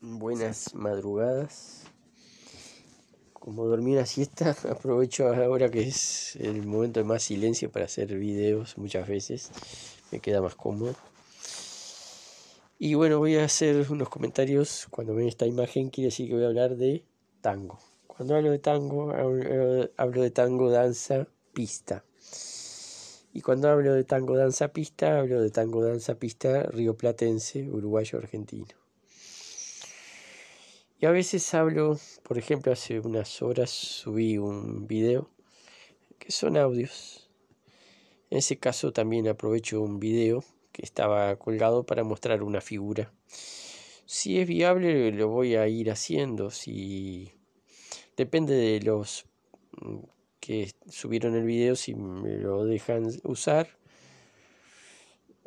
buenas madrugadas. Como dormí una siesta, aprovecho ahora que es el momento de más silencio para hacer videos muchas veces. Me queda más cómodo. Y bueno, voy a hacer unos comentarios. Cuando ven esta imagen quiere decir que voy a hablar de tango. Cuando hablo de tango, hablo de tango, danza, pista. Y cuando hablo de tango, danza, pista, hablo de tango, danza, pista, rioplatense, uruguayo, argentino. Y a veces hablo, por ejemplo, hace unas horas subí un video que son audios. En ese caso también aprovecho un video que estaba colgado para mostrar una figura. Si es viable lo voy a ir haciendo, si depende de los mm, que subieron el video si me lo dejan usar.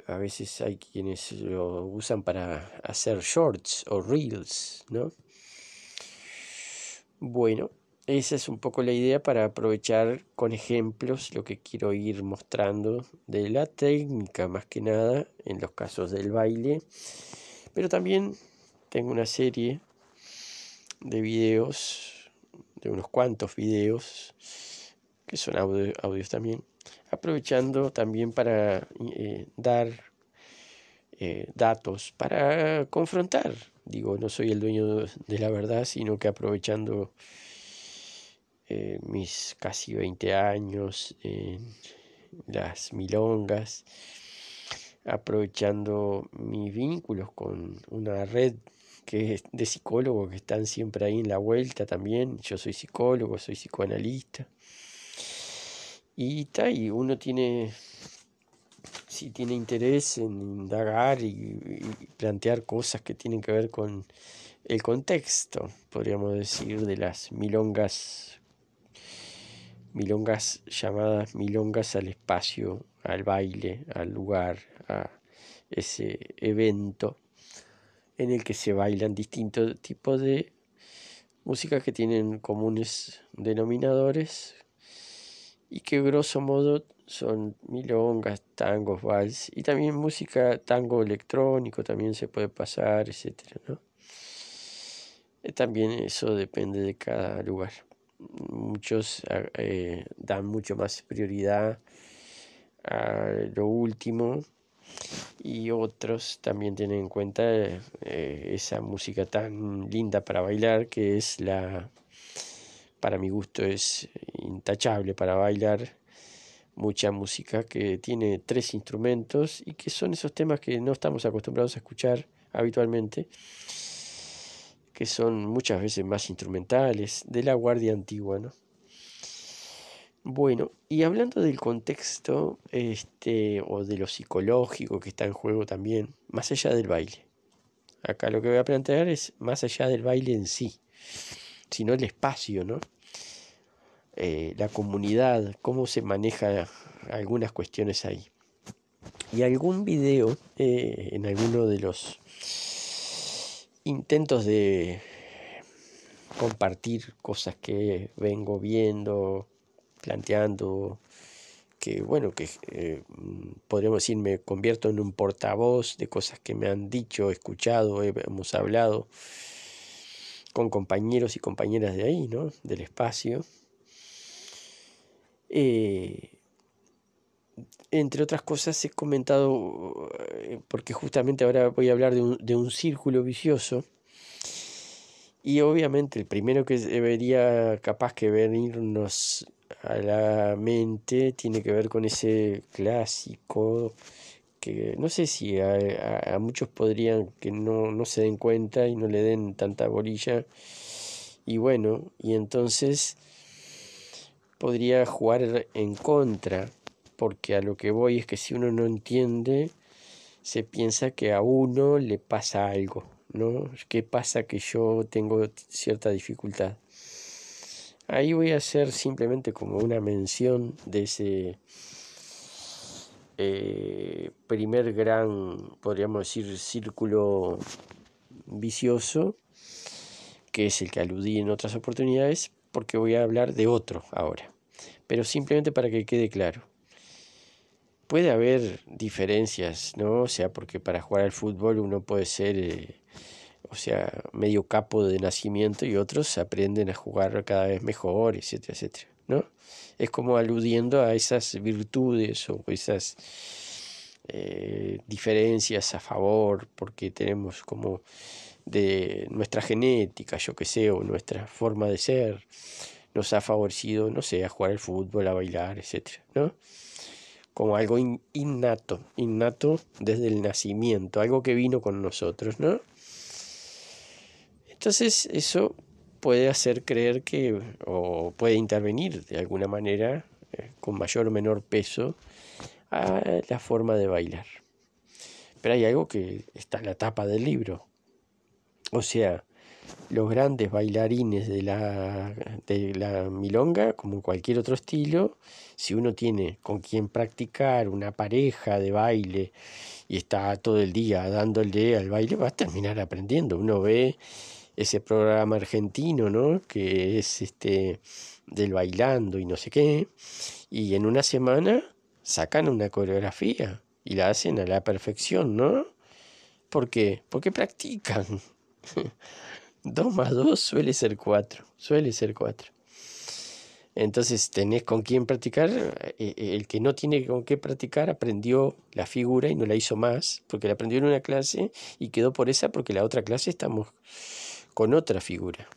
A veces hay quienes lo usan para hacer shorts o reels, ¿no? Bueno, esa es un poco la idea para aprovechar con ejemplos lo que quiero ir mostrando de la técnica, más que nada en los casos del baile. Pero también tengo una serie de videos, de unos cuantos videos, que son audios también, aprovechando también para eh, dar eh, datos para confrontar. Digo, no soy el dueño de la verdad, sino que aprovechando eh, mis casi 20 años en eh, las milongas, aprovechando mis vínculos con una red que de psicólogos que están siempre ahí en la vuelta también. Yo soy psicólogo, soy psicoanalista. Y, está y uno tiene si tiene interés en indagar y, plantear cosas que tienen que ver con el contexto, podríamos decir, de las milongas, milongas llamadas milongas al espacio, al baile, al lugar, a ese evento en el que se bailan distintos tipos de músicas que tienen comunes denominadores y que grosso modo son milongas, tangos, vals y también música tango electrónico también se puede pasar, etcétera, ¿no? Eh, también eso depende de cada lugar. Muchos ah, eh, dan mucho más prioridad a lo último y otros también tienen en cuenta eh, esa música tan linda para bailar que es la para mi gusto es intachable para bailar mucha música que tiene tres instrumentos y que son esos temas que no estamos acostumbrados a escuchar habitualmente, que son muchas veces más instrumentales, de la guardia antigua, Bueno, y hablando del contexto este, o de lo psicológico que está en juego también, más allá del baile. Acá lo que voy a plantear es más allá del baile en sí sino el espacio, ¿no? Eh, la comunidad, cómo se maneja algunas cuestiones ahí. Y algún video eh, en alguno de los intentos de compartir cosas que vengo viendo, planteando, que bueno, que eh, podríamos decir me convierto en un portavoz de cosas que me han dicho, escuchado, hemos hablado con compañeros y compañeras de ahí, ¿no? Del espacio. Eh, entre otras cosas he comentado, eh, porque justamente ahora voy a hablar de un, de un círculo vicioso, y obviamente el primero que debería capaz que venirnos a la mente tiene que ver con ese clásico que no sé si a, muchos podrían que no, no, se den cuenta y no le den tanta bolilla. Y bueno, y entonces podría jugar en contra, porque a lo que voy es que si uno no entiende, se piensa que a uno le pasa algo, ¿no? ¿Qué pasa que yo tengo cierta dificultad? Ahí voy a hacer simplemente como una mención de ese eh, primer gran, podríamos decir, círculo vicioso, que es el que aludí en otras oportunidades, porque voy a hablar de otro ahora. Pero simplemente para que quede claro. Puede haber diferencias, ¿no? O sea, porque para jugar al fútbol uno puede ser, eh, o sea, medio capo de nacimiento y otros aprenden a jugar cada vez mejor, etcétera, etcétera. ¿no? Es como aludiendo a esas virtudes o esas eh, diferencias a favor, porque tenemos como de nuestra genética, yo que sé, o nuestra forma de ser, nos ha favorecido, no sé, a jugar al fútbol, a bailar, etc. Como algo innato, innato desde el nacimiento, algo que vino con nosotros, ¿no? Entonces, eso puede hacer creer que, o puede intervenir de alguna manera, eh, con mayor o menor peso, a la forma de bailar. Pero hay algo que está en la tapa del libro. O sea, los grandes bailarines de la, de la milonga, como cualquier otro estilo, si uno tiene con quien practicar una pareja de baile y está todo el día dándole al baile, va a terminar aprendiendo. Uno ve ese programa argentino, ¿no? Que es este del bailando y no sé qué. Y en una semana sacan una coreografía y la hacen a la perfección, ¿no? ¿Por qué? Porque practican. dos más dos suele ser cuatro suele ser cuatro. Entonces tenés con quién practicar. E, e, el que no tiene con qué practicar aprendió la figura y no la hizo más, porque la aprendió en una clase y quedó por esa porque la otra clase estamos con otra figura.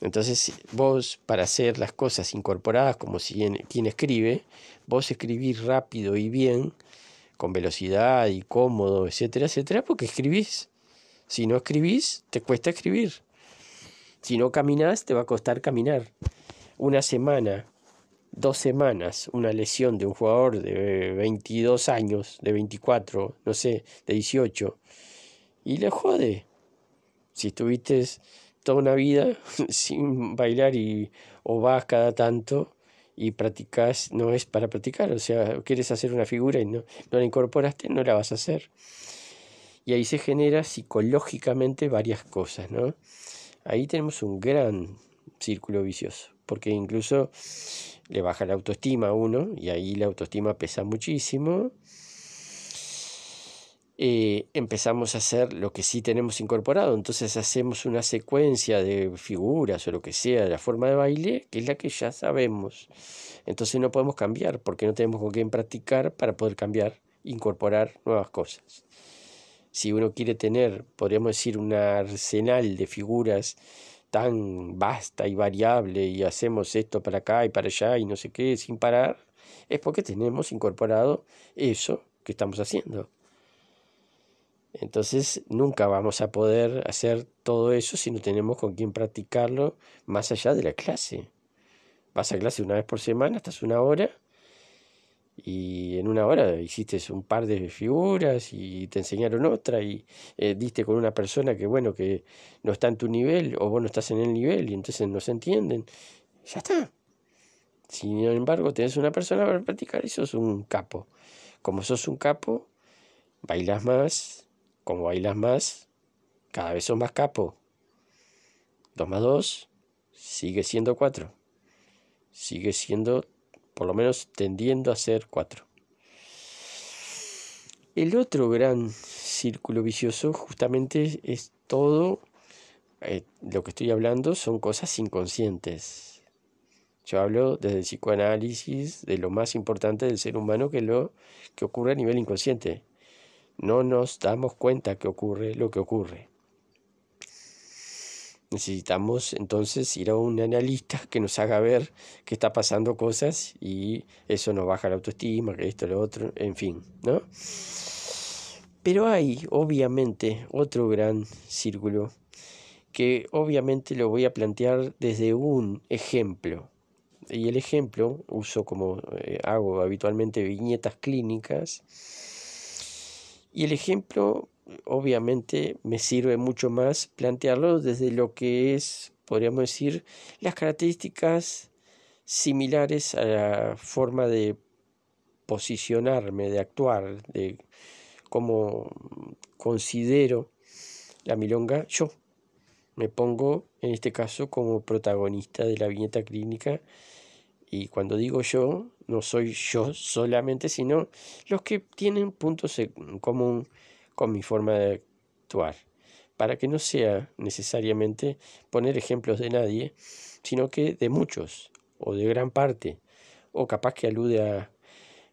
Entonces vos para hacer las cosas incorporadas como si quien escribe, vos escribís rápido y bien, con velocidad y cómodo, etcétera, etcétera, porque escribís. Si no escribís, te cuesta escribir. Si no caminas... te va a costar caminar. Una semana, dos semanas, una lesión de un jugador de 22 años, de 24, no sé, de 18, y le jode. Si estuviste toda una vida sin bailar y, o vas cada tanto y practicas, no es para practicar, o sea, quieres hacer una figura y no, no la incorporaste, no la vas a hacer. Y ahí se genera psicológicamente varias cosas, ¿no? Ahí tenemos un gran círculo vicioso, porque incluso le baja la autoestima a uno y ahí la autoestima pesa muchísimo eh, empezamos a hacer lo que sí tenemos incorporado. Entonces hacemos una secuencia de figuras o lo que sea de la forma de baile, que es la que ya sabemos. Entonces no podemos cambiar porque no tenemos con quién practicar para poder cambiar, incorporar nuevas cosas. Si uno quiere tener, podríamos decir, un arsenal de figuras tan vasta y variable y hacemos esto para acá y para allá y no sé qué sin parar, es porque tenemos incorporado eso que estamos haciendo. Entonces nunca vamos a poder hacer todo eso si no tenemos con quién practicarlo más allá de la clase. Vas a clase una vez por semana, estás una hora y en una hora hiciste un par de figuras y te enseñaron otra y eh, diste con una persona que bueno que no está en tu nivel o vos no estás en el nivel y entonces no se entienden ya está sin embargo tenés una persona para practicar y sos un capo como sos un capo bailas más como bailas más, cada vez son más capo. 2 más 2 sigue siendo 4. Sigue siendo, por lo menos tendiendo a ser 4. El otro gran círculo vicioso justamente es todo eh, lo que estoy hablando son cosas inconscientes. Yo hablo desde el psicoanálisis de lo más importante del ser humano que lo que ocurre a nivel inconsciente, no nos damos cuenta que ocurre lo que ocurre. Necesitamos entonces ir a un analista que nos haga ver que está pasando cosas y eso nos baja la autoestima, que esto, lo otro, en fin, ¿no? Pero hay obviamente otro gran círculo que obviamente lo voy a plantear desde un ejemplo. Y el ejemplo uso como eh, hago habitualmente viñetas clínicas y el ejemplo, obviamente, me sirve mucho más plantearlo desde lo que es, podríamos decir, las características similares a la forma de posicionarme, de actuar, de cómo considero la milonga yo. Me pongo, en este caso, como protagonista de la viñeta clínica y cuando digo yo, no soy yo solamente, sino los que tienen puntos en común con mi forma de actuar, para que no sea necesariamente poner ejemplos de nadie, sino que de muchos, o de gran parte, o capaz que alude a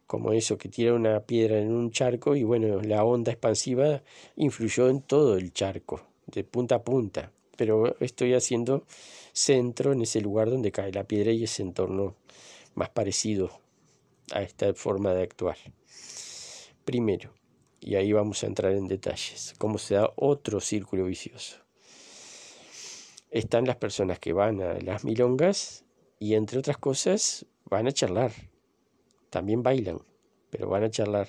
como eso que tira una piedra en un charco y bueno, la onda expansiva influyó en todo el charco, de punta a punta, pero estoy haciendo centro en ese lugar donde cae la piedra y ese entorno más parecido a esta forma de actuar. Primero, y ahí vamos a entrar en detalles, cómo se da otro círculo vicioso. Están las personas que van a las milongas y entre otras cosas van a charlar. También bailan, pero van a charlar.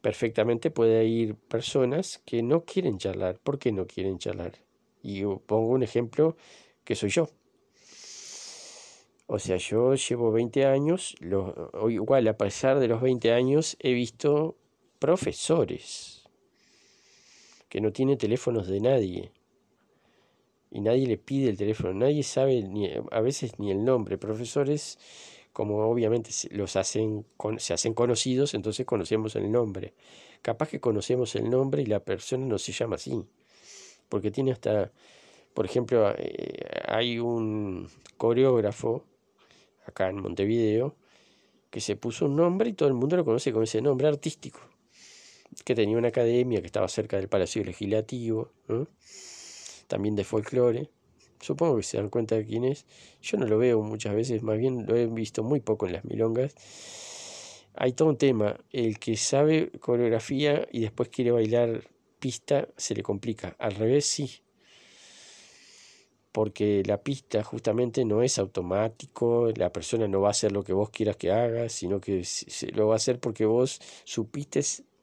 Perfectamente puede ir personas que no quieren charlar. ¿Por qué no quieren charlar? Y pongo un ejemplo que soy yo. O sea, yo llevo 20 años, igual a pesar de los 20 años he visto profesores que no tienen teléfonos de nadie. Y nadie le pide el teléfono, nadie sabe ni, a veces ni el nombre. Profesores, como obviamente los hacen, se hacen conocidos, entonces conocemos el nombre. Capaz que conocemos el nombre y la persona no se llama así. Porque tiene hasta, por ejemplo, eh, hay un coreógrafo acá en Montevideo, que se puso un nombre y todo el mundo lo conoce con ese nombre artístico, que tenía una academia que estaba cerca del Palacio Legislativo, también de folclore. Supongo que se dan cuenta de quién es. Yo no lo veo muchas veces, más bien lo he visto muy poco en las milongas. Hay todo un tema, el que sabe coreografía y después quiere bailar pista, se le complica. Al revés, sí, porque la pista justamente no es automático, la persona no va a hacer lo que vos quieras que haga, sino que lo va a hacer porque vos supiste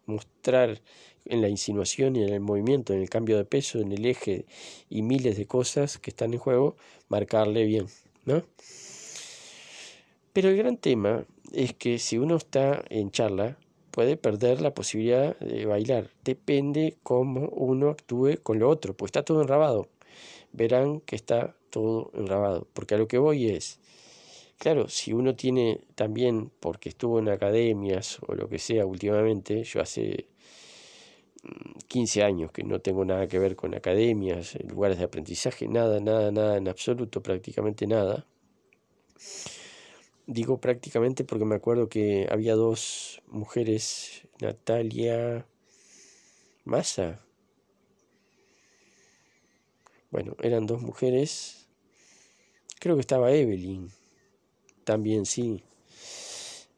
mostrar en la insinuación y en el movimiento, en el cambio de peso, en el eje y miles de cosas que están en juego, marcarle bien, ¿no? Pero el gran tema es que si uno está en charla, puede perder la posibilidad de bailar. Depende cómo uno actúe con lo otro, pues está todo enrabado verán que está todo grabado. Porque a lo que voy es, claro, si uno tiene también, porque estuvo en academias o lo que sea últimamente, yo hace 15 mm, años que no tengo nada que ver con academias, lugares de aprendizaje, nada, nada, nada, en absoluto, prácticamente nada. Digo prácticamente porque me acuerdo que había dos mujeres, Natalia Massa, bueno, eran dos mujeres. Creo que estaba Evelyn, también sí,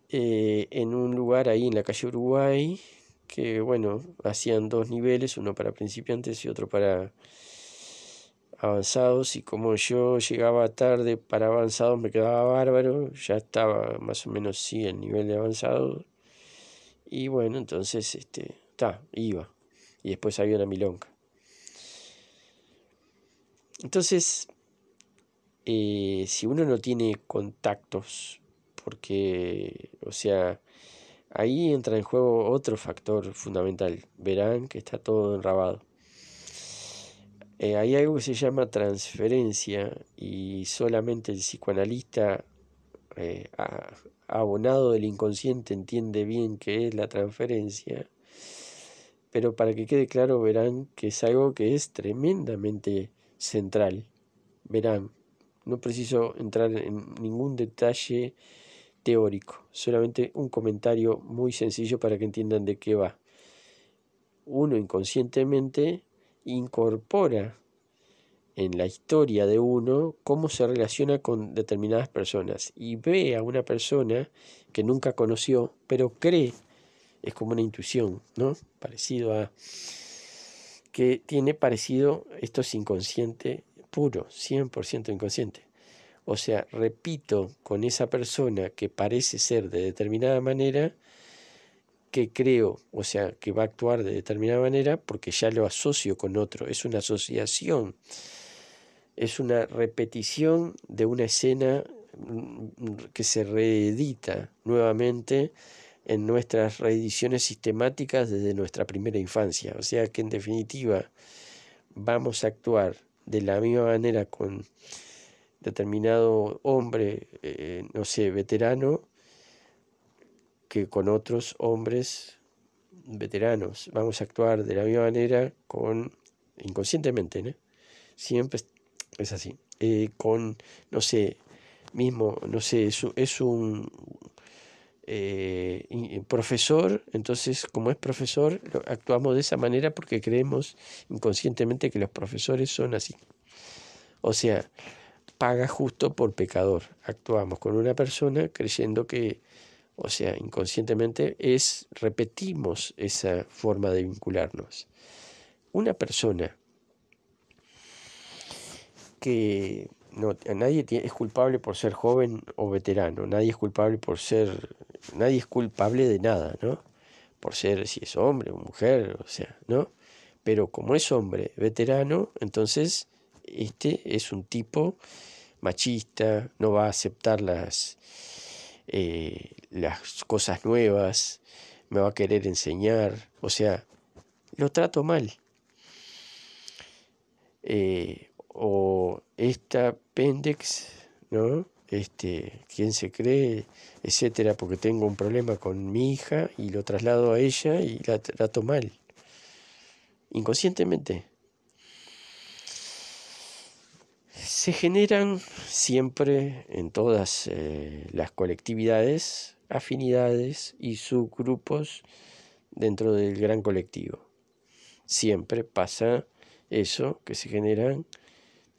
eh, en un lugar ahí en la calle Uruguay, que bueno, hacían dos niveles, uno para principiantes y otro para avanzados, y como yo llegaba tarde para avanzados me quedaba bárbaro, ya estaba más o menos sí el nivel de avanzado, y bueno, entonces, este, está iba, y después había una milonca. Entonces, eh, si uno no tiene contactos, porque, o sea, ahí entra en juego otro factor fundamental. Verán que está todo enrabado. Eh, hay algo que se llama transferencia y solamente el psicoanalista eh, abonado del inconsciente entiende bien qué es la transferencia. Pero para que quede claro, verán que es algo que es tremendamente central. Verán, no preciso entrar en ningún detalle teórico, solamente un comentario muy sencillo para que entiendan de qué va. Uno inconscientemente incorpora en la historia de uno cómo se relaciona con determinadas personas y ve a una persona que nunca conoció, pero cree, es como una intuición, ¿no? Parecido a que tiene parecido, esto es inconsciente puro, 100% inconsciente. O sea, repito con esa persona que parece ser de determinada manera, que creo, o sea, que va a actuar de determinada manera porque ya lo asocio con otro. Es una asociación, es una repetición de una escena mm, que se reedita nuevamente en nuestras reediciones sistemáticas desde nuestra primera infancia. O sea que en definitiva vamos a actuar de la misma manera con determinado hombre, eh, no sé, veterano, que con otros hombres veteranos. Vamos a actuar de la misma manera con, inconscientemente, ¿no? Siempre es así. Eh, con, no sé, mismo, no sé, es un eh, profesor, entonces como es profesor, actuamos de esa manera porque creemos inconscientemente que los profesores son así. O sea, paga justo por pecador. Actuamos con una persona creyendo que, o sea, inconscientemente es, repetimos esa forma de vincularnos. Una persona que no, nadie es culpable por ser joven o veterano, nadie es culpable por ser nadie es culpable de nada, ¿no? Por ser si es hombre o mujer, o sea, ¿no? Pero como es hombre veterano, entonces este es un tipo machista, no va a aceptar las, eh, las cosas nuevas, me va a querer enseñar, o sea, lo trato mal. Eh, o esta pendex, ¿no? este, quién se cree, etcétera, porque tengo un problema con mi hija y lo traslado a ella y la trato mal, inconscientemente. Se generan siempre en todas eh, las colectividades afinidades y subgrupos dentro del gran colectivo. Siempre pasa eso, que se generan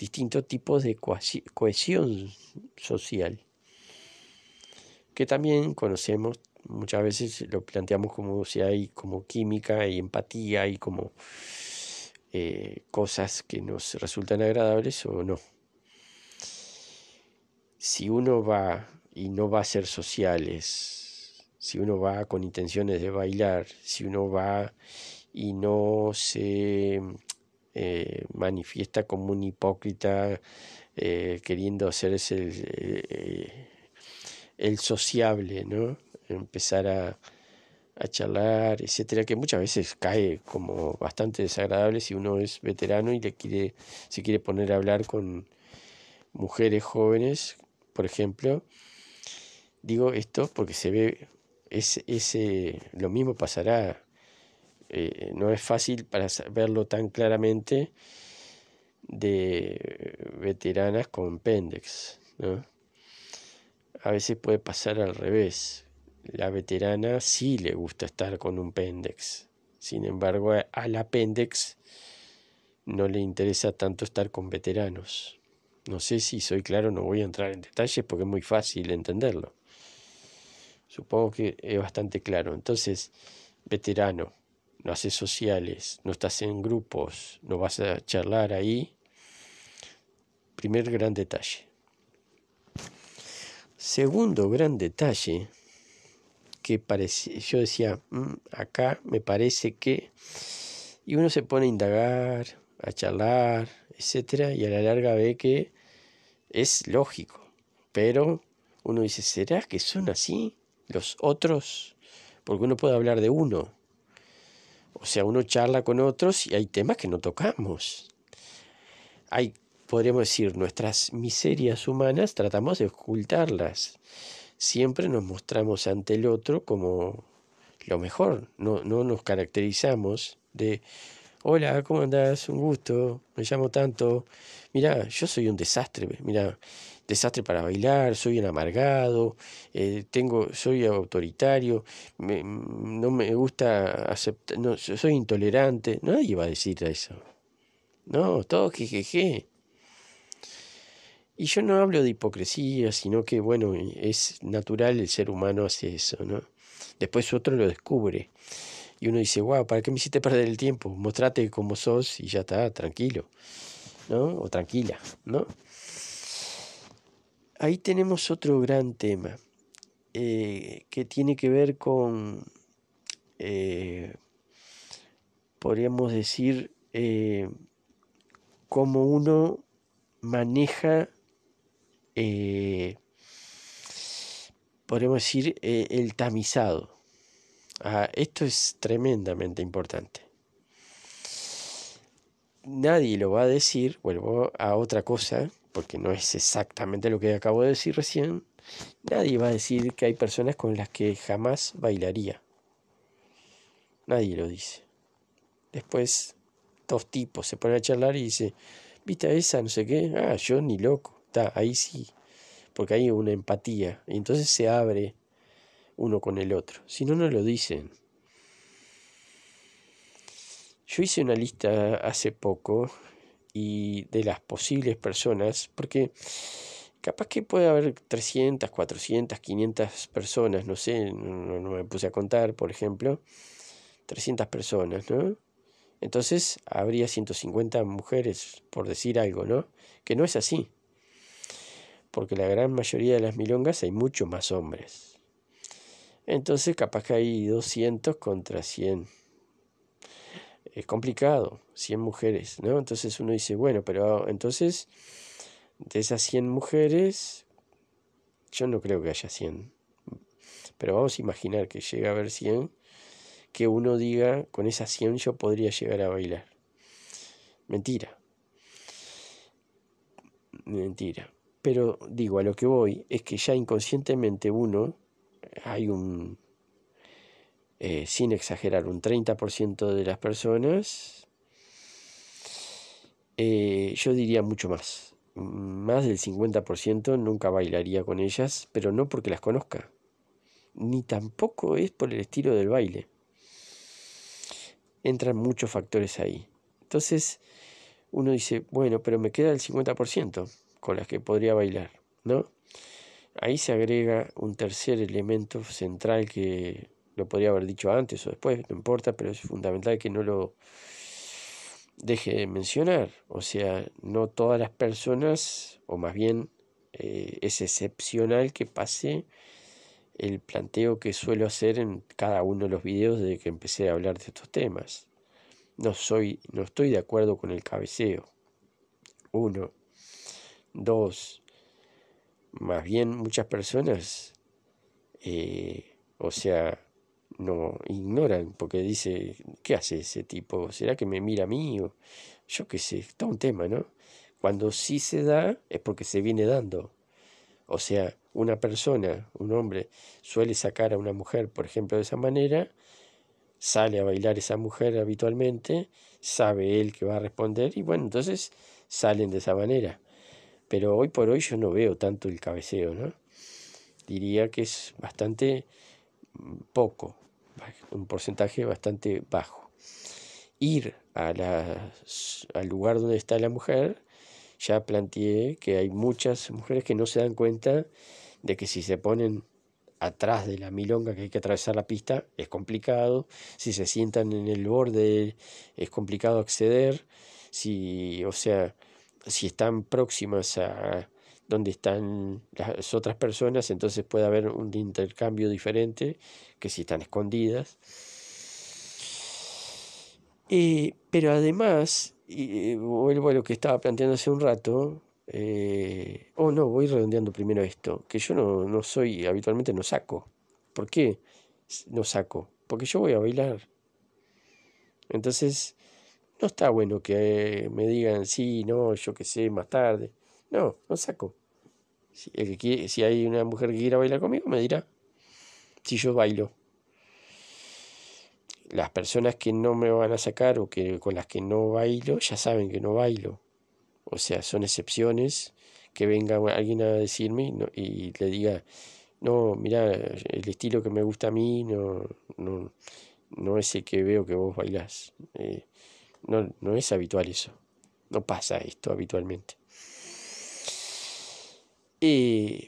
distintos tipos de cohesión social, que también conocemos, muchas veces lo planteamos como si hay como química y empatía y como eh, cosas que nos resultan agradables o no. Si uno va y no va a ser sociales, si uno va con intenciones de bailar, si uno va y no se eh, manifiesta como un hipócrita eh, queriendo hacerse eh, el, sociable, ¿no? Empezar a, charlar, etcétera, que muchas veces cae como bastante desagradable si uno es veterano y le quiere, se quiere poner a hablar con mujeres jóvenes, por ejemplo. Digo esto porque se ve, es, ese, lo mismo pasará eh, no es fácil para verlo tan claramente de veteranas con pendex. A veces puede pasar al revés. La veterana sí le gusta estar con un pendex. Sin embargo, al la no le interesa tanto estar con veteranos. No sé si soy claro, no voy a entrar en detalles porque es muy fácil entenderlo. Supongo que es bastante claro. Entonces, veterano, no haces sociales, no estás en grupos, no vas a charlar ahí. Primer gran detalle. Segundo gran detalle que parece, yo decía, mm, acá me parece que, y uno se pone a indagar, a charlar, etcétera, y a la larga ve que es lógico, pero uno dice, ¿será que son así los otros? Porque uno puede hablar de uno, o sea, uno charla con otros y hay temas que no tocamos. Hay, podríamos decir, nuestras miserias humanas tratamos de ocultarlas. Siempre nos mostramos ante el otro como lo mejor. No, no nos caracterizamos de, hola, ¿cómo andás? Un gusto, me llamo tanto. Mira, yo soy un desastre. Mira desastre para bailar, soy un amargado, eh, tengo, soy autoritario, no me gusta aceptar, no, soy intolerante. Nadie va a decir eso. No, todo jejeje. Y yo no hablo de hipocresía, sino que, bueno, es natural el ser humano hace eso, ¿no? Después otro lo descubre. Y uno dice, wow, ¿para qué me hiciste perder el tiempo? Mostrate como sos y ya está, tranquilo, ¿no? O tranquila, ¿no? Ahí tenemos otro gran tema eh, que tiene que ver con, eh, podríamos decir, eh, cómo uno maneja, podríamos decir, el tamizado. Ah, esto es tremendamente importante. Nadie lo va a decir, vuelvo a otra cosa, porque no es exactamente lo que acabo de decir recién, nadie va a decir que hay personas con las que jamás bailaría. Nadie lo dice. Después, dos tipos se ponen a charlar y dice, ¿viste esa? No sé qué. Ah, yo ni loco. Está, ahí sí. Porque hay una empatía. Y entonces se abre uno con el otro. Si no, no lo dicen. Yo hice una lista hace poco y de las posibles personas, porque capaz que puede haber 300, 400, 500 personas, no sé, no, me puse a contar, por ejemplo, 300 personas, ¿no? Entonces habría 150 mujeres, por decir algo, ¿no? Que no es así, porque la gran mayoría de las milongas hay mucho más hombres. Entonces capaz que hay 200 contra 100 es complicado, 100 mujeres, ¿no? Entonces uno dice, bueno, pero entonces de esas 100 mujeres, yo no creo que haya 100, pero vamos a imaginar que llega a haber 100, que uno diga, con esas 100 yo podría llegar a bailar. Mentira. Mentira. Pero digo, a lo que voy es que ya inconscientemente uno, hay un, eh, sin exagerar, un 30% de las personas, eh, yo diría mucho más. Más del 50% nunca bailaría con ellas, pero no porque las conozca, ni tampoco es por el estilo del baile. Entran muchos factores ahí. Entonces, uno dice, bueno, pero me queda el 50% con las que podría bailar, ¿no? Ahí se agrega un tercer elemento central que lo podría haber dicho antes o después, no importa, pero es fundamental que no lo deje de mencionar. O sea, no todas las personas, o más bien eh, es excepcional que pase el planteo que suelo hacer en cada uno de los videos desde que empecé a hablar de estos temas. No, soy, no estoy de acuerdo con el cabeceo. Uno. Dos. Más bien muchas personas, eh, o sea, no ignoran porque dice, ¿qué hace ese tipo? ¿Será que me mira a mí? yo qué sé, está un tema, ¿no? Cuando sí se da es porque se viene dando. O sea, una persona, un hombre, suele sacar a una mujer, por ejemplo, de esa manera, sale a bailar esa mujer habitualmente, sabe él que va a responder y bueno, entonces salen de esa manera. Pero hoy por hoy yo no veo tanto el cabeceo, ¿no? Diría que es bastante poco, un porcentaje bastante bajo. Ir a al lugar donde está la mujer, ya planteé que hay muchas mujeres que no se dan cuenta de que si se ponen atrás de la milonga que hay que atravesar la pista es complicado, si se sientan en el borde es complicado acceder, si, o sea, si están próximas a, donde están las otras personas, entonces puede haber un intercambio diferente que si están escondidas. Eh, pero además, y eh, vuelvo a lo que estaba planteando hace un rato, o eh, oh no, voy redondeando primero esto, que yo no, no soy, habitualmente no saco. ¿Por qué no saco? Porque yo voy a bailar. Entonces, no está bueno que me digan, sí, no, yo qué sé, más tarde. No, no saco. Si, hay una mujer que quiera bailar conmigo, me dirá si yo bailo. Las personas que no me van a sacar o que con las que no bailo ya saben que no bailo. O sea, son excepciones que venga alguien a decirme y, le diga, no, mira, el estilo que me gusta a mí no, no, no es el que veo que vos bailás. Eh, no, no es habitual eso. No pasa esto habitualmente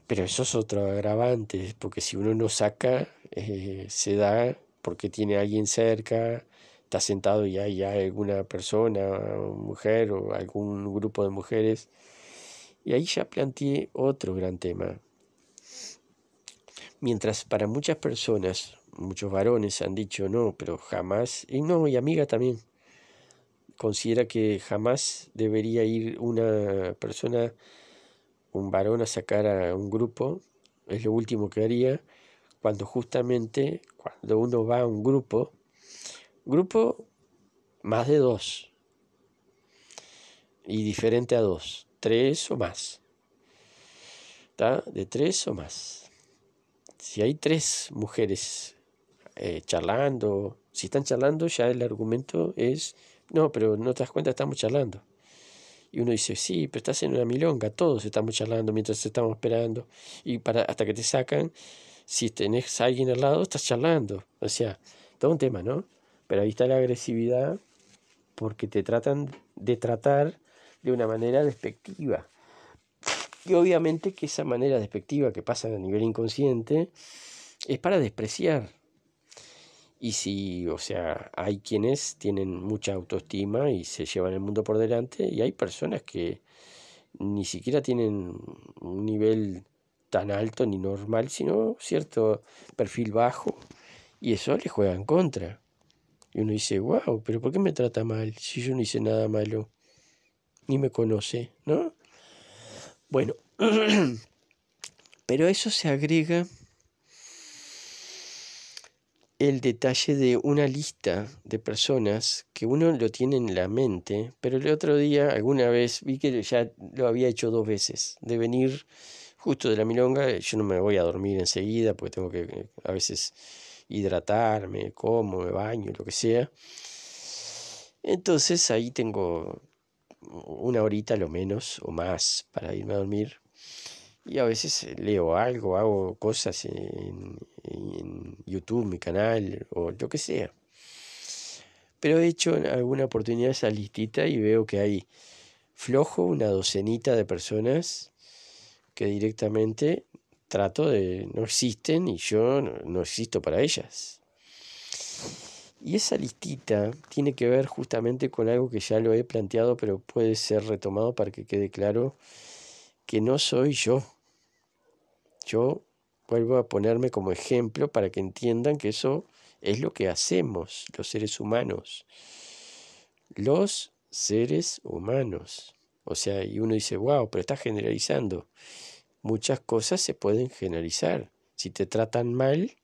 pero eso es otro agravante, porque si uno no saca, eh, se da porque tiene alguien cerca, está sentado y hay alguna persona, mujer o algún grupo de mujeres. Y ahí ya planteé otro gran tema. Mientras para muchas personas, muchos varones han dicho no, pero jamás, y no, y amiga también, considera que jamás debería ir una persona un varón a sacar a un grupo, es lo último que haría, cuando justamente, cuando uno va a un grupo, grupo más de dos, y diferente a dos, tres o más. ¿Está? De tres o más. Si hay tres mujeres eh, charlando, si están charlando, ya el argumento es, no, pero no te das cuenta, estamos charlando. Y uno dice, sí, pero estás en una milonga, todos estamos charlando mientras estamos esperando. Y para, hasta que te sacan, si tenés a alguien al lado, estás charlando. O sea, todo un tema, ¿no? Pero ahí está la agresividad porque te tratan de tratar de una manera despectiva. Y obviamente que esa manera despectiva que pasa a nivel inconsciente es para despreciar y si, o sea, hay quienes tienen mucha autoestima y se llevan el mundo por delante, y hay personas que ni siquiera tienen un nivel tan alto ni normal, sino cierto perfil bajo, y eso les juega en contra. Y uno dice, wow, pero ¿por qué me trata mal si yo no hice nada malo? Ni me conoce, ¿no? Bueno, pero eso se agrega el detalle de una lista de personas que uno lo tiene en la mente, pero el otro día, alguna vez, vi que ya lo había hecho dos veces, de venir justo de la milonga, yo no me voy a dormir enseguida, porque tengo que a veces hidratarme, como, me baño, lo que sea. Entonces ahí tengo una horita lo menos o más para irme a dormir. Y a veces eh, leo algo, hago cosas en, YouTube, mi canal o lo que sea. Pero he hecho en alguna oportunidad esa listita y veo que hay flojo una docenita de personas que directamente trato de no existen y yo no, existo para ellas. Y esa listita tiene que ver justamente con algo que ya lo he planteado, pero puede ser retomado para que quede claro que no soy yo. Yo vuelvo a ponerme como ejemplo para que entiendan que eso es lo que hacemos los seres humanos. Los seres humanos. O sea, y uno dice, wow, pero está generalizando. Muchas cosas se pueden generalizar. Si te tratan mal,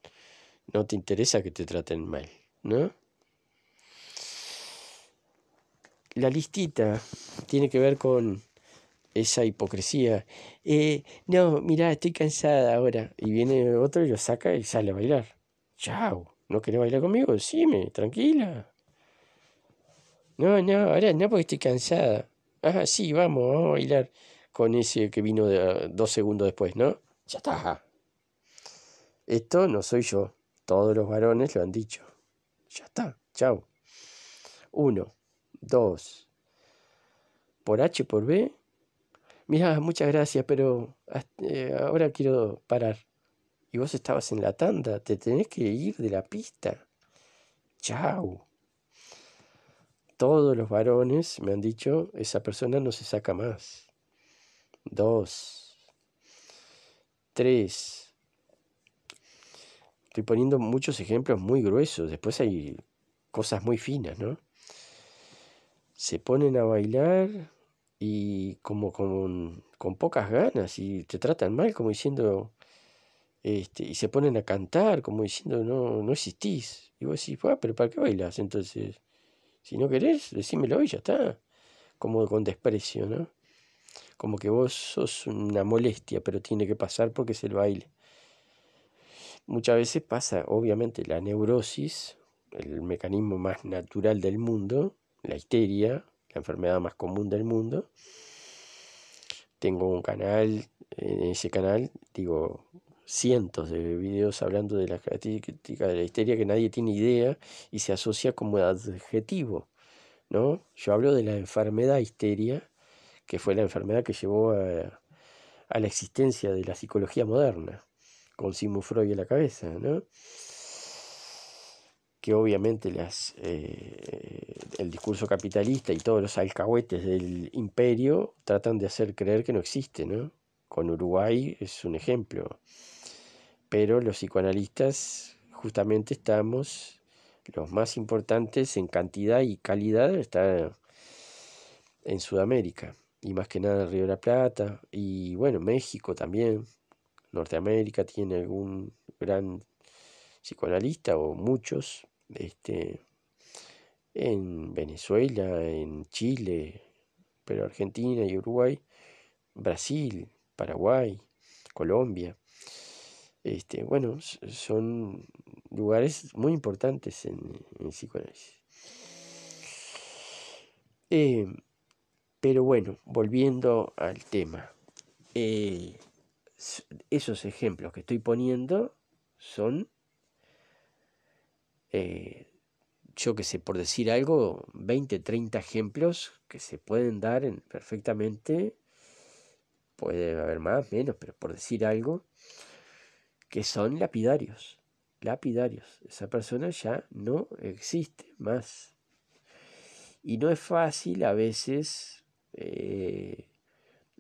no te interesa que te traten mal, ¿no? La listita tiene que ver con esa hipocresía. Eh, no, mirá, estoy cansada ahora. Y viene otro y lo saca y sale a bailar. Chao, ¿no querés bailar conmigo? Decime, tranquila. No, no, ahora no porque estoy cansada. Ah, sí, vamos, vamos a bailar con ese que vino dos segundos después, ¿no? Ya está. Esto no soy yo. Todos los varones lo han dicho. Ya está, chao. Uno, dos. Por H, por B, mira, muchas gracias, pero eh, ahora quiero parar. Y vos estabas en la tanda, te tenés que ir de la pista. Chao. Todos los varones me han dicho, esa persona no se saca más. Dos. Tres. Estoy poniendo muchos ejemplos muy gruesos, después hay cosas muy finas, ¿no? Se ponen a bailar y como con, pocas ganas y te tratan mal como diciendo, este, y se ponen a cantar como diciendo no, no existís. Y vos decís, pero ¿para qué bailas? Entonces, si no querés, decímelo y ya está. Como con desprecio, ¿no? Como que vos sos una molestia, pero tiene que pasar porque es el baile. Muchas veces pasa, obviamente, la neurosis, el mecanismo más natural del mundo, la histeria, la enfermedad más común del mundo. Tengo un canal, en ese canal digo cientos de videos hablando de la característica de la histeria que nadie tiene idea y se asocia como adjetivo, ¿no? Yo hablo de la enfermedad histeria, que fue la enfermedad que llevó a, la existencia de la psicología moderna, con Sigmund Freud en la cabeza, ¿no? que obviamente las, eh, el discurso capitalista y todos los alcahuetes del imperio tratan de hacer creer que no existe, ¿no? Con Uruguay es un ejemplo. Pero los psicoanalistas justamente estamos, los más importantes en cantidad y calidad, está en Sudamérica, y más que nada en Río de la Plata, y bueno, México también, Norteamérica tiene algún gran psicoanalista o muchos este, en Venezuela, en Chile, pero Argentina y Uruguay, Brasil, Paraguay, Colombia. Este, bueno, son lugares muy importantes en, en psicoanálisis. Eh, pero bueno, volviendo al tema, eh, esos ejemplos que estoy poniendo son eh, yo que sé, por decir algo, 20, 30 ejemplos que se pueden dar en, perfectamente, puede haber más, menos, pero por decir algo, que son lapidarios, lapidarios. Esa persona ya no existe más. Y no es fácil a veces eh,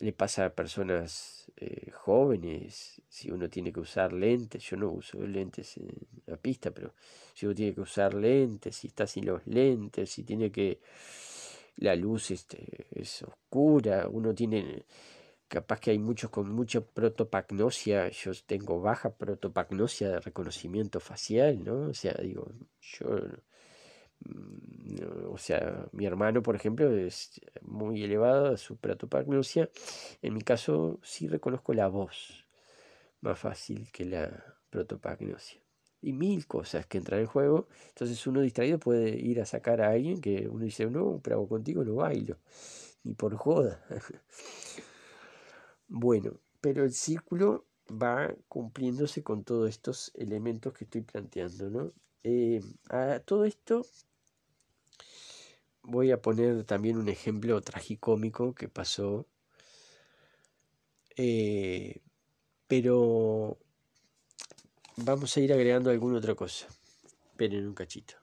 le pasa a personas eh, jóvenes, si uno tiene que usar lentes, yo no uso lentes en la pista, pero si uno tiene que usar lentes, si está sin los lentes, si tiene que, la luz este, es oscura, uno tiene, capaz que hay muchos con mucha protopagnosia, yo tengo baja protopagnosia de reconocimiento facial, ¿no? O sea, digo, yo Mm, o sea, mi hermano, por ejemplo, es muy elevado a su protopagnosia En mi caso, sí reconozco la voz más fácil que la protopagnosia. Y mil cosas que entran en juego. Entonces, uno distraído puede ir a sacar a alguien que uno dice, no, pero contigo no bailo, ni por joda. bueno, pero el círculo va cumpliéndose con todos estos elementos que estoy planteando, ¿no? Eh, a todo esto voy a poner también un ejemplo tragicómico que pasó. Eh, pero vamos a ir agregando alguna otra cosa. Pero en un cachito.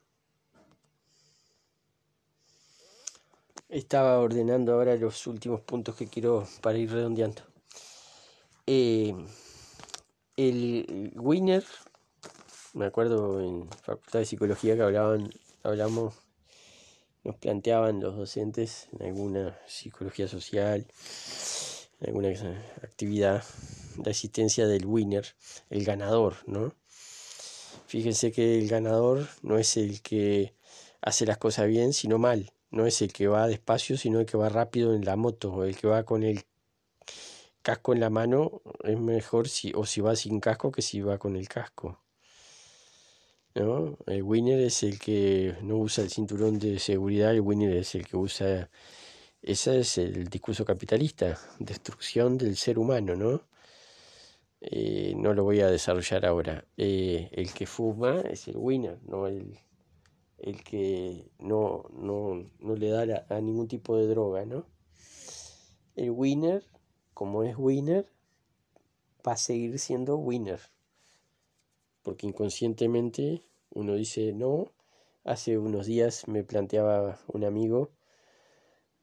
Estaba ordenando ahora los últimos puntos que quiero para ir redondeando. Eh, el Winner, me acuerdo en Facultad de Psicología que hablaban, hablamos nos planteaban los docentes en alguna psicología social, en alguna actividad, la existencia del winner, el ganador, ¿no? Fíjense que el ganador no es el que hace las cosas bien, sino mal. No es el que va despacio, sino el que va rápido en la moto, o el que va con el casco en la mano es mejor si o si va sin casco que si va con el casco. El winner es el que no usa el cinturón de seguridad, el winner es el que usa... Ese es el discurso capitalista, destrucción del ser humano, ¿no? Eh, no lo voy a desarrollar ahora. Eh, el que fuma es el winner, no el, que no, le da a ningún tipo de droga, ¿no? El winner, como es winner, va a seguir siendo winner porque inconscientemente uno dice no. Hace unos días me planteaba un amigo,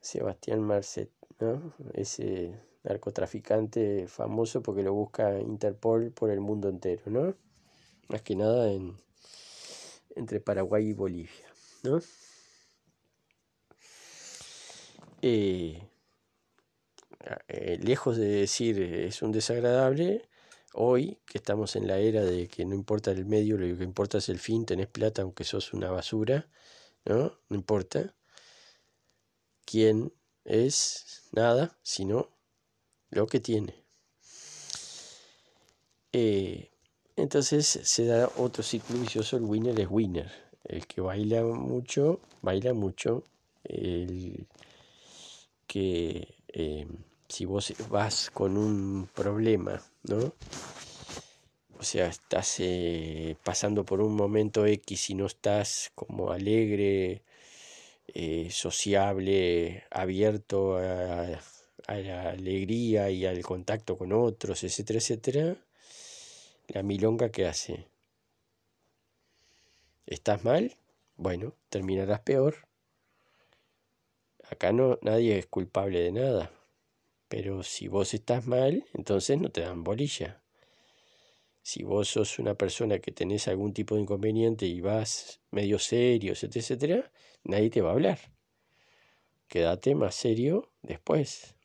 Sebastián Marcet, ¿no? ese narcotraficante famoso porque lo busca Interpol por el mundo entero, ¿no? Más que nada en, entre Paraguay y Bolivia, ¿no? Eh, eh, lejos de decir eh, es un desagradable, hoy, que estamos en la era de que no importa el medio, lo que importa es el fin, tenés plata aunque sos una basura, ¿no? No importa. ¿Quién es? Nada, sino lo que tiene. Eh, entonces se da otro ciclo vicioso, el winner es winner. El que baila mucho, baila mucho. El que eh, si vos vas con un problema ¿no? O sea, estás eh, pasando por un momento X y no estás como alegre, eh, sociable, abierto a, a la alegría y al contacto con otros, etcétera, etcétera, la milonga que hace. ¿Estás mal? Bueno, terminarás peor. Acá no nadie es culpable de nada. Pero si vos estás mal, entonces no te dan bolilla. Si vos sos una persona que tenés algún tipo de inconveniente y vas medio serio, etcétera, nadie te va a hablar. Quédate más serio después.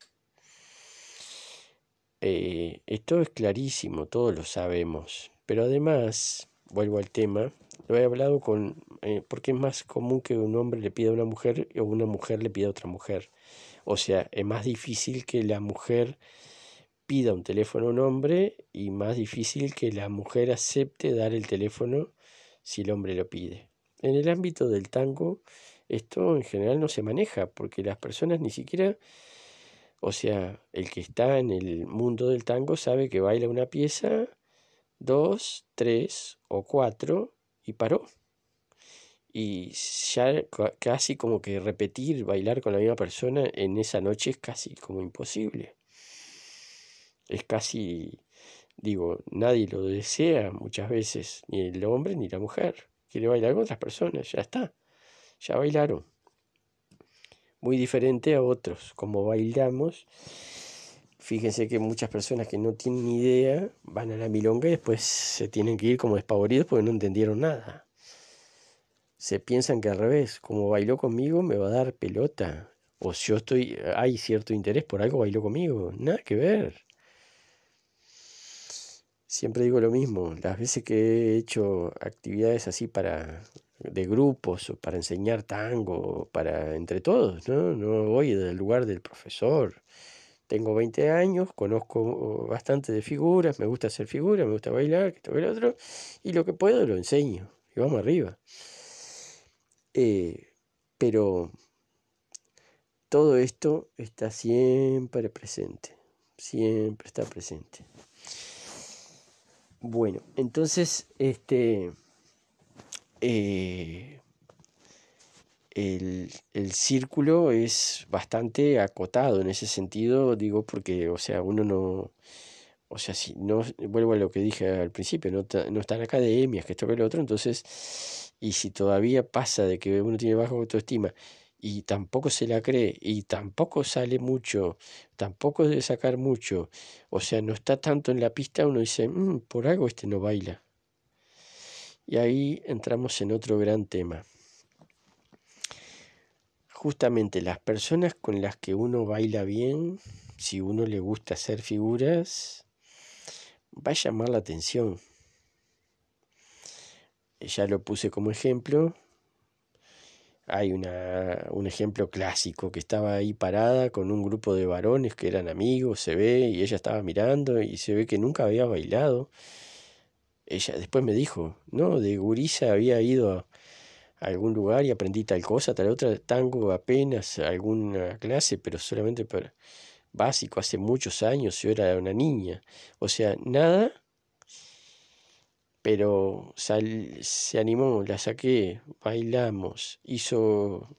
Eh, esto es clarísimo, todos lo sabemos. Pero además, vuelvo al tema, lo he hablado con... Eh, porque es más común que un hombre le pida a una mujer o una mujer le pida a otra mujer. O sea, es más difícil que la mujer pida un teléfono a un hombre y más difícil que la mujer acepte dar el teléfono si el hombre lo pide. En el ámbito del tango, esto en general no se maneja porque las personas ni siquiera, o sea, el que está en el mundo del tango sabe que baila una pieza, dos, tres o cuatro y paró y ya casi como que repetir bailar con la misma persona en esa noche es casi como imposible. Es casi, digo, nadie lo desea muchas veces, ni el hombre ni la mujer. Quiere bailar con otras personas, ya está, ya bailaron. Muy diferente a otros, como bailamos. Fíjense que muchas personas que no tienen ni idea van a la milonga y después se tienen que ir como despavoridos porque no entendieron nada se piensan que al revés, como bailó conmigo me va a dar pelota. O si estoy, hay cierto interés por algo, bailó conmigo. Nada que ver. Siempre digo lo mismo. Las veces que he hecho actividades así para de grupos o para enseñar tango, para entre todos, ¿no? No voy del lugar del profesor. Tengo 20 años, conozco bastante de figuras, me gusta hacer figuras, me gusta bailar, y lo que puedo lo enseño. Y vamos arriba. Eh, pero todo esto está siempre presente, siempre está presente. Bueno, entonces, este, eh, el, círculo es bastante acotado en ese sentido, digo, porque, o sea, uno no, o sea, si no, vuelvo a lo que dije al principio, no, no están academias, que esto que lo otro, entonces y si todavía pasa de que uno tiene baja autoestima y tampoco se la cree y tampoco sale mucho, tampoco debe sacar mucho, o sea, no está tanto en la pista, uno dice, mm, por algo este no baila. Y ahí entramos en otro gran tema. Justamente las personas con las que uno baila bien, si uno le gusta hacer figuras, va a llamar la atención ya lo puse como ejemplo. Hay una, un ejemplo clásico que estaba ahí parada con un grupo de varones que eran amigos, se ve, y ella estaba mirando y se ve que nunca había bailado. Ella después me dijo, no, de gurisa había ido a, algún lugar y aprendí tal cosa, tal otra, tango apenas, alguna clase, pero solamente básico, hace muchos años, yo era una niña. O sea, nada pero se animó, la saqué, bailamos, hizo,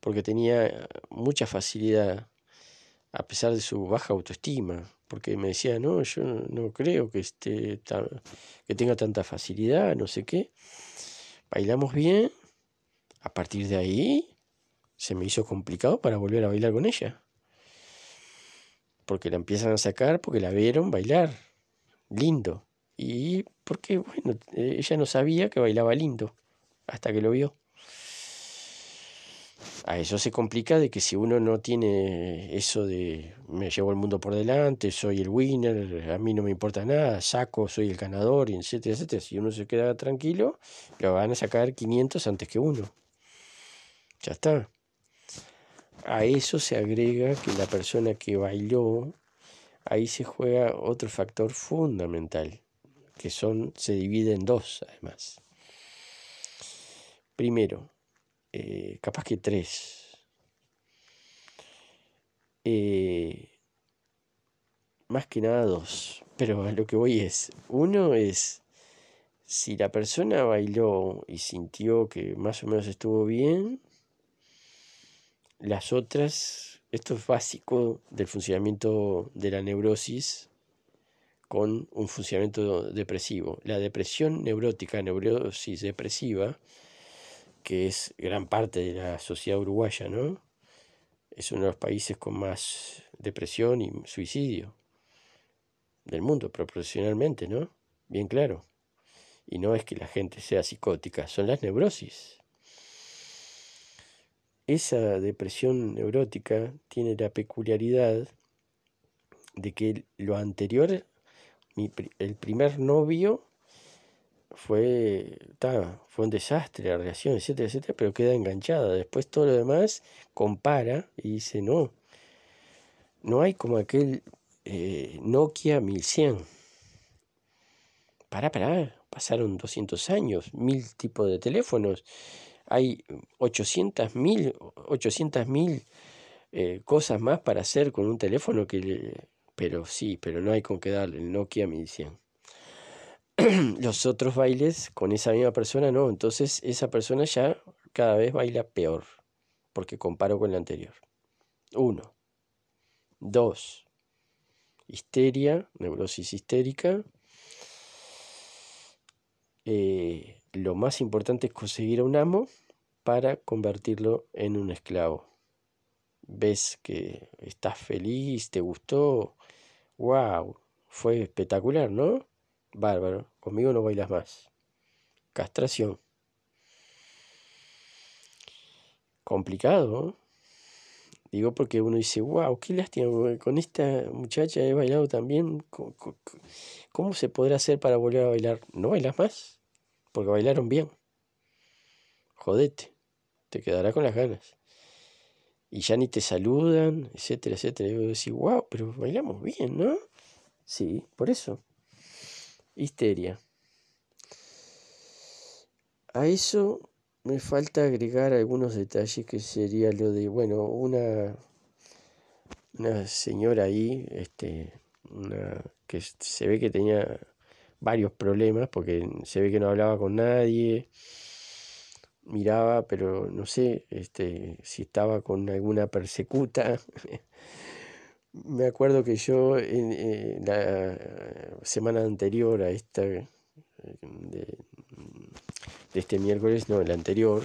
porque tenía mucha facilidad, a pesar de su baja autoestima, porque me decía, no, yo no creo que, esté que tenga tanta facilidad, no sé qué. Bailamos bien, a partir de ahí se me hizo complicado para volver a bailar con ella. Porque la empiezan a sacar porque la vieron bailar. Lindo. Y porque, bueno, e-, ella no sabía que bailaba lindo hasta que lo vio. A eso se complica de que si uno no tiene eso de me llevo el mundo por delante, soy el winner, a mí no me importa nada, saco, soy el ganador, y etcétera, Si uno se queda tranquilo, lo van a sacar 500 antes que uno. Ya está. A eso se agrega que la persona que bailó, ahí se juega otro factor fundamental, que son, se divide en dos además. Primero, eh, capaz que tres. Eh, más que nada dos, pero a lo que voy es, uno es, si la persona bailó y sintió que más o menos estuvo bien, las otras, esto es básico del funcionamiento de la neurosis, con un funcionamiento depresivo. La depresión neurótica, neurosis depresiva, que es gran parte de la sociedad uruguaya, ¿no? Es uno de los países con más depresión y suicidio del mundo, proporcionalmente, ¿no? Bien claro. Y no es que la gente sea psicótica, son las neurosis. Esa depresión neurótica tiene la peculiaridad de que lo anterior el primer novio fue, fue un desastre la relación, etcétera, etcétera, pero queda enganchada. Después todo lo demás compara y dice, no, no hay como aquel eh, Nokia 1100. Pará, pará, pasaron 200 años, mil tipos de teléfonos, hay 800 mil, eh, cosas más para hacer con un teléfono que, pero sí, pero no hay con qué darle. El Nokia me decían Los otros bailes con esa misma persona no. Entonces esa persona ya cada vez baila peor. Porque comparo con la anterior. Uno. Dos. Histeria, neurosis histérica. Eh, lo más importante es conseguir a un amo para convertirlo en un esclavo ves que estás feliz, te gustó. ¡Wow! Fue espectacular, ¿no? Bárbaro, conmigo no bailas más. Castración. Complicado, ¿eh? Digo porque uno dice, wow, qué lástima, con esta muchacha he bailado también. ¿Cómo, ¿Cómo se podrá hacer para volver a bailar? No bailas más, porque bailaron bien. Jodete, te quedará con las ganas y ya ni te saludan, etcétera, etcétera. Y vos decís, wow, pero bailamos bien, ¿no? Sí, por eso. Histeria. A eso me falta agregar algunos detalles que sería lo de, bueno, una, una señora ahí, este, una, que se ve que tenía varios problemas porque se ve que no hablaba con nadie miraba, pero no sé este, si estaba con alguna persecuta. Me acuerdo que yo en, eh, la semana anterior a esta, eh, de, este miércoles, no, la anterior,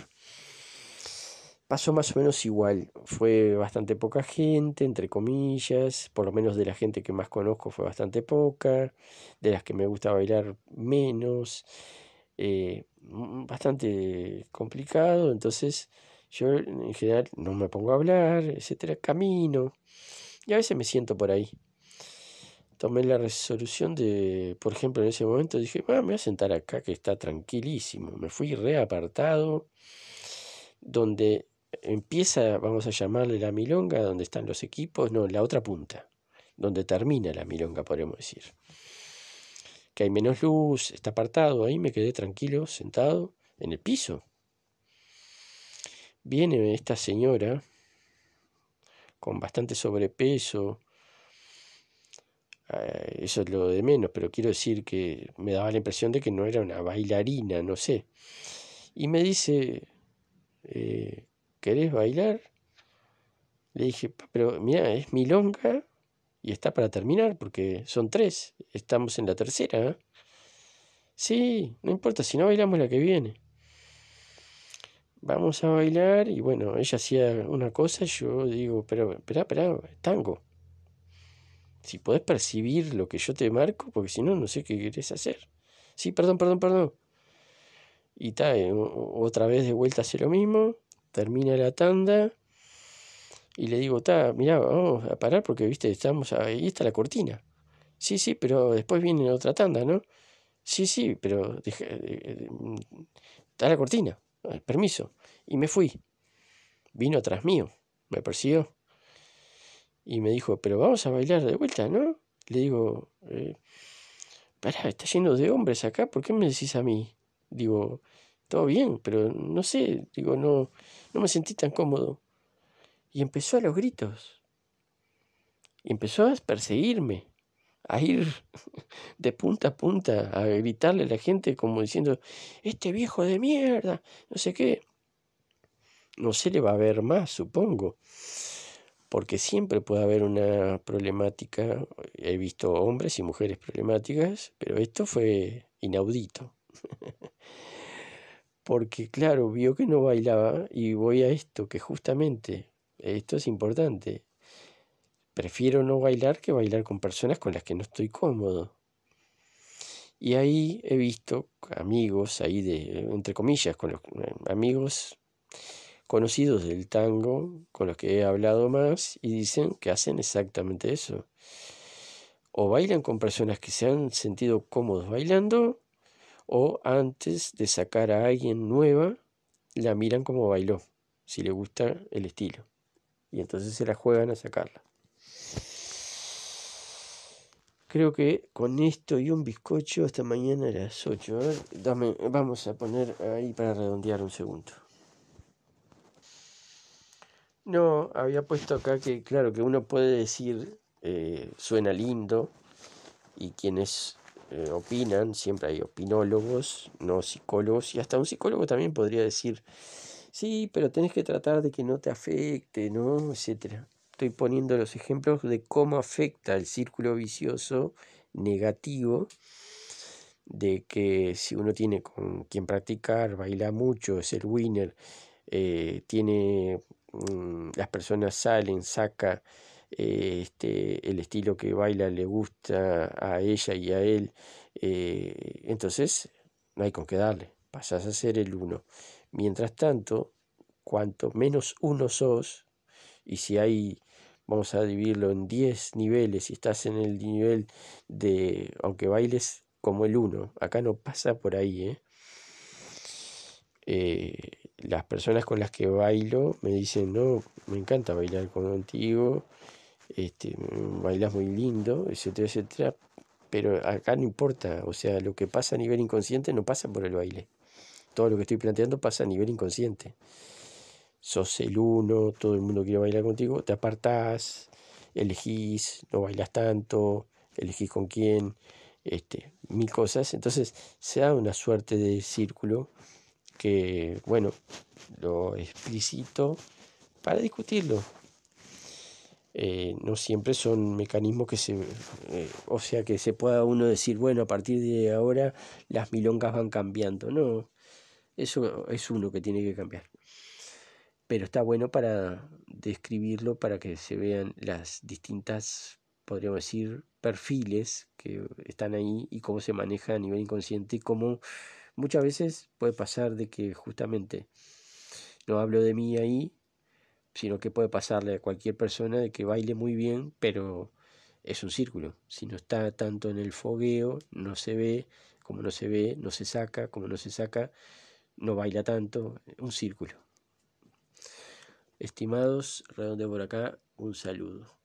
pasó más o menos igual. Fue bastante poca gente, entre comillas, por lo menos de la gente que más conozco fue bastante poca, de las que me gusta bailar menos. Eh, bastante complicado, entonces yo en general no me pongo a hablar, etcétera, camino y a veces me siento por ahí. Tomé la resolución de, por ejemplo, en ese momento dije, ah, me voy a sentar acá que está tranquilísimo. Me fui reapartado, donde empieza, vamos a llamarle la milonga, donde están los equipos, no, la otra punta, donde termina la milonga, podemos decir que hay menos luz, está apartado, ahí me quedé tranquilo, sentado, en el piso. Viene esta señora con bastante sobrepeso, eh, eso es lo de menos, pero quiero decir que me daba la impresión de que no era una bailarina, no sé. Y me dice, eh, ¿querés bailar? Le dije, pero mira, es milonga y está para terminar porque son tres, estamos en la tercera. ¿eh? Sí, no importa, si no bailamos la que viene. Vamos a bailar y bueno, ella hacía una cosa, yo digo, pero espera, espera, tango. Si podés percibir lo que yo te marco, porque si no, no sé qué querés hacer. Sí, perdón, perdón, perdón. Y ta, eh, otra vez de vuelta hace lo mismo, termina la tanda y le digo, ta, mirá, vamos a parar porque, viste, estamos ahí, está la cortina. Sí, sí, pero después viene otra tanda, ¿no? Sí, sí, pero está eh, eh, mm, la cortina, el permiso. Y me fui. Vino atrás mío, me persiguió. Y me dijo, pero vamos a bailar de vuelta, ¿no? Le digo, eh, pará, está lleno de hombres acá, ¿por qué me decís a mí? Digo, todo bien, pero no sé, digo, no, no me sentí tan cómodo y empezó a los gritos. Y empezó a perseguirme, a ir de punta a punta, a gritarle a la gente como diciendo, este viejo de mierda, no sé qué. No se le va a ver más, supongo, porque siempre puede haber una problemática. He visto hombres y mujeres problemáticas, pero esto fue inaudito. porque claro, vio que no bailaba y voy a esto, que justamente esto es importante. Prefiero no bailar que bailar con personas con las que no estoy cómodo. Y ahí he visto amigos, ahí de, entre comillas, con los, amigos conocidos del tango, con los que he hablado más, y dicen que hacen exactamente eso. O bailan con personas que se han sentido cómodos bailando, o antes de sacar a alguien nueva, la miran como bailó, si le gusta el estilo. Y entonces se la juegan a sacarla. Creo que con esto y un bizcocho Esta mañana a las 8. vamos a poner ahí para redondear un segundo. No, había puesto acá que, claro, que uno puede decir, eh, suena lindo, y quienes eh, opinan, siempre hay opinólogos, no psicólogos, y hasta un psicólogo también podría decir, Sí, pero tenés que tratar de que no te afecte, ¿no? Etcétera. Estoy poniendo los ejemplos de cómo afecta el círculo vicioso negativo de que si uno tiene con quien practicar, baila mucho, es el winner, eh, tiene mm, las personas salen, saca eh, este, el estilo que baila le gusta a ella y a él, eh, entonces no hay con qué darle, pasas a ser el uno. Mientras tanto, cuanto menos uno sos, y si hay, vamos a dividirlo en 10 niveles, si estás en el nivel de, aunque bailes como el uno, acá no pasa por ahí, ¿eh? Eh, las personas con las que bailo me dicen, no, me encanta bailar contigo, este, bailas muy lindo, etcétera, etcétera, pero acá no importa, o sea, lo que pasa a nivel inconsciente no pasa por el baile todo lo que estoy planteando pasa a nivel inconsciente. Sos el uno, todo el mundo quiere bailar contigo, te apartás, elegís, no bailas tanto, elegís con quién, este, mil cosas. Entonces se da una suerte de círculo que, bueno, lo explícito para discutirlo. Eh, no siempre son mecanismos que se, eh, o sea, que se pueda uno decir, bueno, a partir de ahora las milongas van cambiando. No, eso es uno que tiene que cambiar. Pero está bueno para describirlo, para que se vean las distintas, podríamos decir, perfiles que están ahí y cómo se maneja a nivel inconsciente y cómo muchas veces puede pasar de que justamente no hablo de mí ahí, sino que puede pasarle a cualquier persona de que baile muy bien, pero es un círculo. Si no está tanto en el fogueo, no se ve, como no se ve, no se saca, como no se saca, no baila tanto, un círculo. Estimados, redondeo por acá, un saludo.